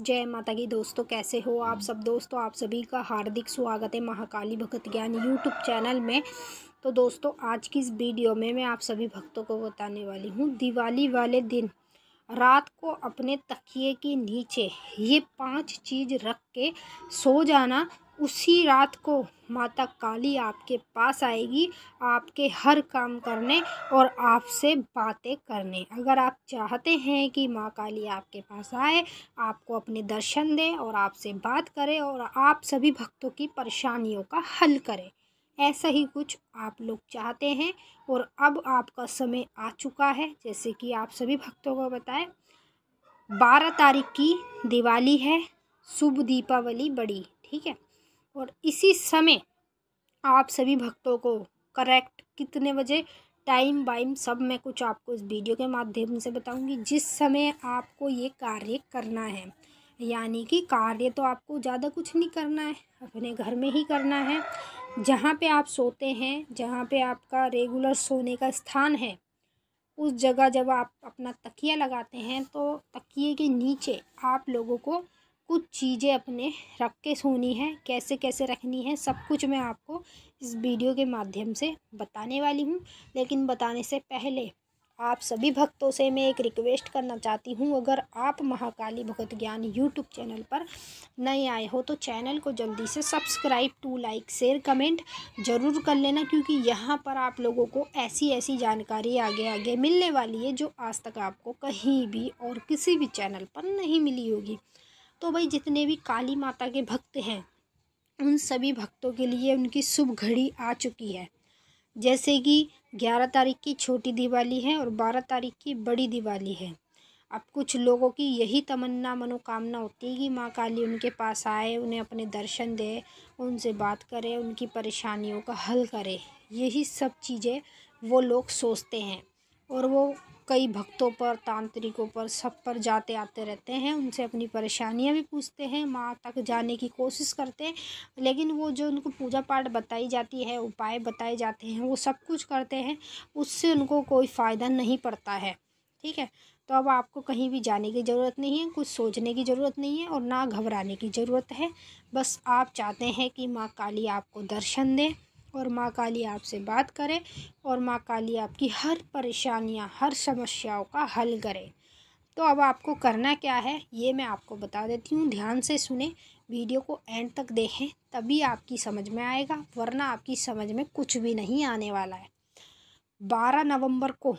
जय माता की दोस्तों कैसे हो आप सब दोस्तों आप सभी का हार्दिक स्वागत है महाकाली भगत ज्ञान यूट्यूब चैनल में तो दोस्तों आज की इस वीडियो में मैं आप सभी भक्तों को बताने वाली हूँ दिवाली वाले दिन रात को अपने तकिए के नीचे ये पांच चीज़ रख के सो जाना उसी रात को माता काली आपके पास आएगी आपके हर काम करने और आपसे बातें करने अगर आप चाहते हैं कि माँ काली आपके पास आए आपको अपने दर्शन दे और आपसे बात करे और आप सभी भक्तों की परेशानियों का हल करें ऐसा ही कुछ आप लोग चाहते हैं और अब आपका समय आ चुका है जैसे कि आप सभी भक्तों को बताएं बारह तारीख की दिवाली है शुभ दीपावली बड़ी ठीक है और इसी समय आप सभी भक्तों को करेक्ट कितने बजे टाइम वाइम सब मैं कुछ आपको इस वीडियो के माध्यम से बताऊंगी जिस समय आपको ये कार्य करना है यानी कि कार्य तो आपको ज़्यादा कुछ नहीं करना है अपने घर में ही करना है जहाँ पे आप सोते हैं जहाँ पे आपका रेगुलर सोने का स्थान है उस जगह जब आप अपना तकिया लगाते हैं तो तकिए के नीचे आप लोगों को कुछ चीज़ें अपने रख के सोनी है कैसे कैसे रखनी है सब कुछ मैं आपको इस वीडियो के माध्यम से बताने वाली हूँ लेकिन बताने से पहले आप सभी भक्तों से मैं एक रिक्वेस्ट करना चाहती हूँ अगर आप महाकाली भगत ज्ञान यूट्यूब चैनल पर नए आए हो तो चैनल को जल्दी से subscribe to like share comment ज़रूर कर लेना क्योंकि यहाँ पर आप लोगों को ऐसी ऐसी जानकारी आगे आगे मिलने वाली है जो आज तक आपको कहीं भी और किसी भी चैनल पर नहीं मिली होगी तो भाई जितने भी काली माता के भक्त हैं उन सभी भक्तों के लिए उनकी शुभ घड़ी आ चुकी है जैसे कि ग्यारह तारीख की छोटी दिवाली है और बारह तारीख की बड़ी दिवाली है अब कुछ लोगों की यही तमन्ना मनोकामना होती है कि माँ काली उनके पास आए उन्हें अपने दर्शन दे उनसे बात करें उनकी परेशानियों का हल करे यही सब चीज़ें वो लोग सोचते हैं और वो कई भक्तों पर तांत्रिकों पर सब पर जाते आते रहते हैं उनसे अपनी परेशानियां भी पूछते हैं माँ तक जाने की कोशिश करते हैं लेकिन वो जो उनको पूजा पाठ बताई जाती है उपाय बताए जाते हैं वो सब कुछ करते हैं उससे उनको कोई फ़ायदा नहीं पड़ता है ठीक है तो अब आपको कहीं भी जाने की ज़रूरत नहीं है कुछ सोचने की ज़रूरत नहीं है और ना घबराने की ज़रूरत है बस आप चाहते हैं कि माँ काली आपको दर्शन दें और माँ काली आपसे बात करें और माँ काली आपकी हर परेशानियाँ हर समस्याओं का हल करें तो अब आपको करना क्या है ये मैं आपको बता देती हूँ ध्यान से सुने वीडियो को एंड तक देखें तभी आपकी समझ में आएगा वरना आपकी समझ में कुछ भी नहीं आने वाला है बारह नवंबर को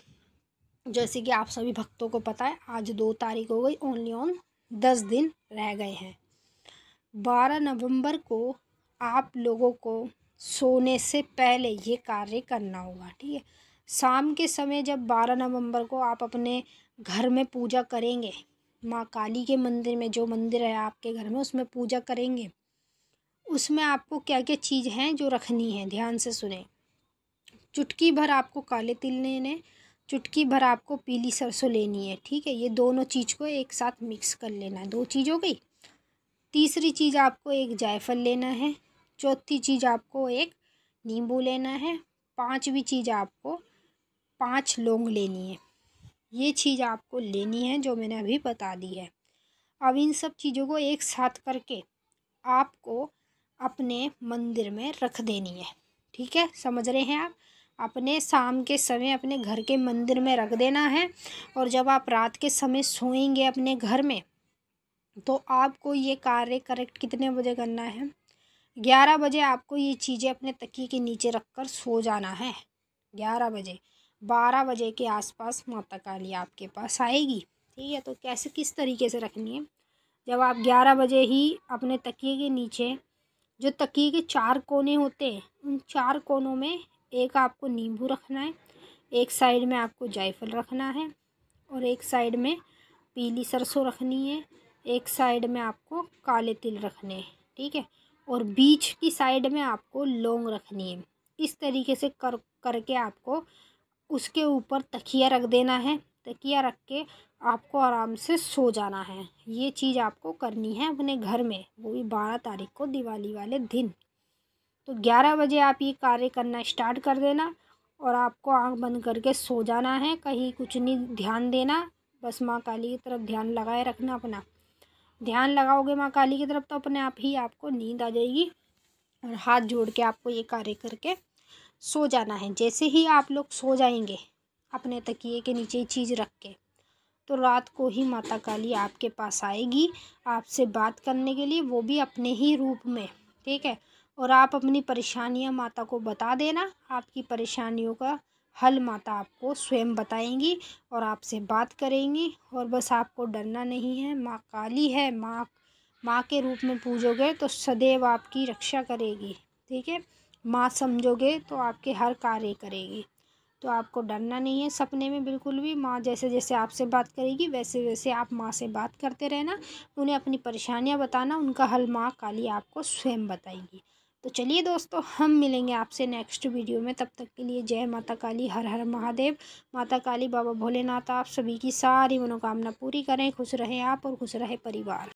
जैसे कि आप सभी भक्तों को पता है आज दो तारीख हो गई ओनली ऑन दस दिन रह गए हैं बारह नवंबर को आप लोगों को सोने से पहले ये कार्य करना होगा ठीक है शाम के समय जब बारह नवंबर को आप अपने घर में पूजा करेंगे माँ काली के मंदिर में जो मंदिर है आपके घर में उसमें पूजा करेंगे उसमें आपको क्या क्या चीज़ हैं जो रखनी है ध्यान से सुने चुटकी भर आपको काले तिल लेने चुटकी भर आपको पीली सरसों लेनी है ठीक है ये दोनों चीज़ को एक साथ मिक्स कर लेना है दो चीज़ हो गई तीसरी चीज़ आपको एक जायफल लेना है चौथी चीज़ आपको एक नींबू लेना है पांचवी चीज़ आपको पांच लौंग लेनी है ये चीज़ आपको लेनी है जो मैंने अभी बता दी है अब इन सब चीज़ों को एक साथ करके आपको अपने मंदिर में रख देनी है ठीक है समझ रहे हैं आप अपने शाम के समय अपने घर के मंदिर में रख देना है और जब आप रात के समय सोएंगे अपने घर में तो आपको ये कार्य करेक्ट कितने बजे करना है ग्यारह बजे आपको ये चीज़ें अपने तकी के नीचे रखकर सो जाना है ग्यारह बजे बारह बजे के आसपास माता काली आपके पास आएगी ठीक है तो कैसे किस तरीके से रखनी है जब आप ग्यारह बजे ही अपने तकिए के नीचे जो तकिए के चार कोने होते हैं उन चार कोनों में एक आपको नींबू रखना है एक साइड में आपको जायफल रखना है और एक साइड में पीली सरसों रखनी है एक साइड में आपको काले तिल रखने हैं ठीक है और बीच की साइड में आपको लौंग रखनी है इस तरीके से कर करके आपको उसके ऊपर तकिया रख देना है तकिया रख के आपको आराम से सो जाना है ये चीज़ आपको करनी है अपने घर में वो भी बारह तारीख को दिवाली वाले दिन तो ग्यारह बजे आप ये कार्य करना स्टार्ट कर देना और आपको आंख बंद करके सो जाना है कहीं कुछ नहीं ध्यान देना बस माँ काली की तरफ ध्यान लगाए रखना अपना ध्यान लगाओगे माँ काली की तरफ तो अपने आप ही आपको नींद आ जाएगी और हाथ जोड़ के आपको ये कार्य करके सो जाना है जैसे ही आप लोग सो जाएंगे अपने तकिए के नीचे चीज़ रख के तो रात को ही माता काली आपके पास आएगी आपसे बात करने के लिए वो भी अपने ही रूप में ठीक है और आप अपनी परेशानियां माता को बता देना आपकी परेशानियों का हल माता आपको स्वयं बताएंगी और आपसे बात करेंगी और बस आपको डरना नहीं है माँ काली है माँ माँ के रूप में पूजोगे तो सदैव आपकी रक्षा करेगी ठीक है माँ समझोगे तो आपके हर कार्य करेगी तो आपको डरना नहीं है सपने में बिल्कुल भी माँ जैसे जैसे आपसे बात करेगी वैसे वैसे आप माँ से बात करते रहना उन्हें अपनी परेशानियाँ बताना उनका हल माँ काली आपको स्वयं बताएगी तो चलिए दोस्तों हम मिलेंगे आपसे नेक्स्ट वीडियो में तब तक के लिए जय माता काली हर हर महादेव माता काली बाबा भोलेनाथ आप सभी की सारी मनोकामना पूरी करें खुश रहें आप और खुश रहे परिवार